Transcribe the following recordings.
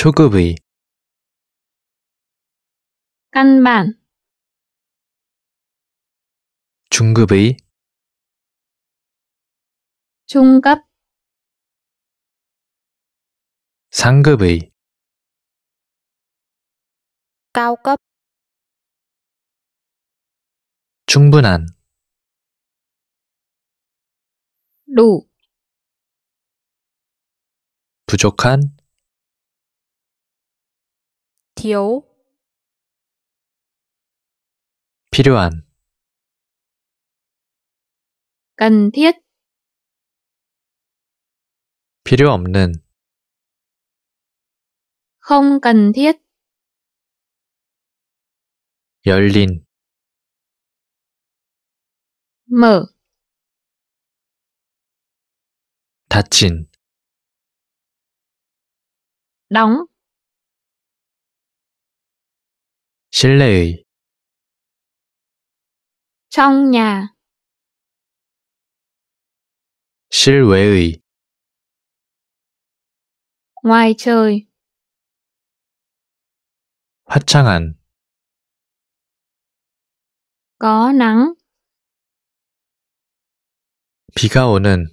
초급의 깐만 중급의 중급 상급의 c a 충분한 루 부족한 디오 필요한 cần thiết 필요 없는 không cần thiết 열린 mở 닫힌 đóng 실내의 trong nhà 실외의 ngoài trời 화창한 có nắng 비가 오는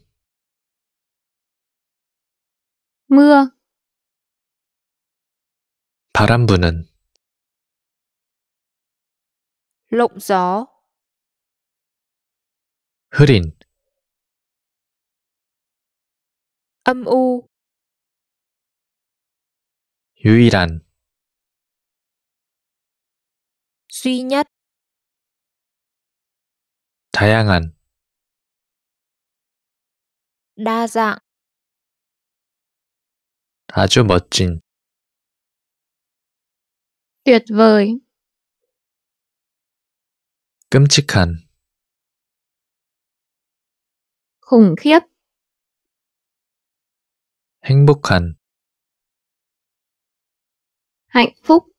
mưa 바람 부는 lộng gió. 흐린 âm u 유일한 duy nhất 다양한 đa dạng 아주 멋진 tuyệt vời 끔찍한 khủng khiếp 행복한 hạnh phúc